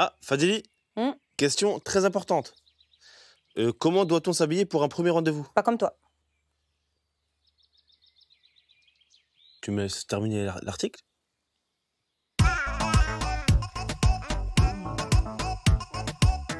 Ah, Fadili, hmm. question très importante. Euh, comment doit-on s'habiller pour un premier rendez-vous Pas comme toi. Tu me terminé l'article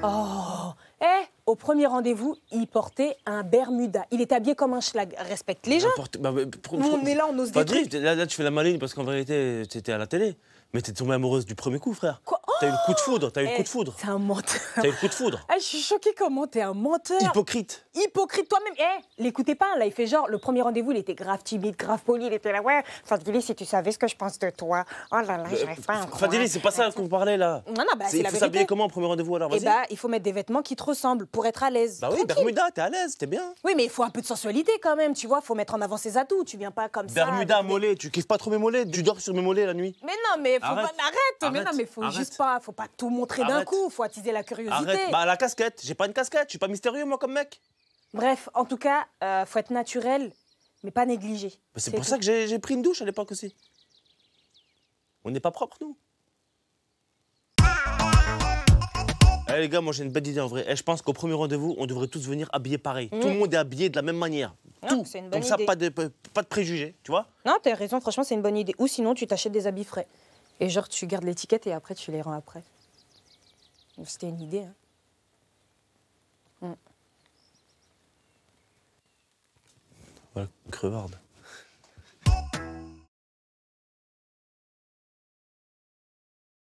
Oh Eh Au premier rendez-vous, il portait un Bermuda. Il est habillé comme un schlag. Respecte les gens. Bah, bah, on est là, on ose des là, tu fais la maligne parce qu'en vérité, t'étais à la télé. Mais t'es tombée amoureuse du premier coup, frère. Quoi T'as eu le coup de foudre, t'as eu le coup de foudre. Eh, t'es un menteur. T'as eu le coup de foudre. Eh, je suis choquée comment t'es un menteur. Hypocrite. Hypocrite toi-même. Eh, l'écoutez pas, là, il fait genre, le premier rendez-vous, il était grave timide, grave poli, il était là, ouais, Fadili, si tu savais ce que je pense de toi. Oh là là, j'arrive euh, pas à Fadili, c'est pas ça qu'on parlait là. Non, non, bah, c'est la Il faut s'habiller comment au premier rendez-vous alors Eh bah, il faut mettre des vêtements qui te ressemblent pour être à l'aise. Bah oui, Bermuda, t'es à l'aise, t'es bien. Oui, mais il faut un peu de sensualité quand même, tu vois, faut mettre en avant ses atouts, tu viens pas comme ça. Bermuda, mollet, tu kiffes pas trop mes mollets, tu dors sur mes mollets la nuit. Mais non, mais faut mais non, mais faut juste pas faut pas tout montrer d'un coup, faut attiser la curiosité. Arrête, bah la casquette, j'ai pas une casquette, je suis pas mystérieux moi comme mec. Bref, en tout cas, euh, faut être naturel, mais pas négligé. Bah, c'est pour ça que j'ai pris une douche à l'époque aussi. On n'est pas propre nous. Eh les gars, moi j'ai une belle idée en vrai. Eh, je pense qu'au premier rendez-vous, on devrait tous venir habillés pareil. Tout le mm. monde est habillé de la même manière. Tout. Une Comme ça, Pas, pas de préjugés, tu vois Non, t'as raison, franchement, c'est une bonne idée. Ou sinon, tu t'achètes des habits frais. Et genre, tu gardes l'étiquette et après, tu les rends après. C'était une idée. Hein. Mm. Voilà, crevarde.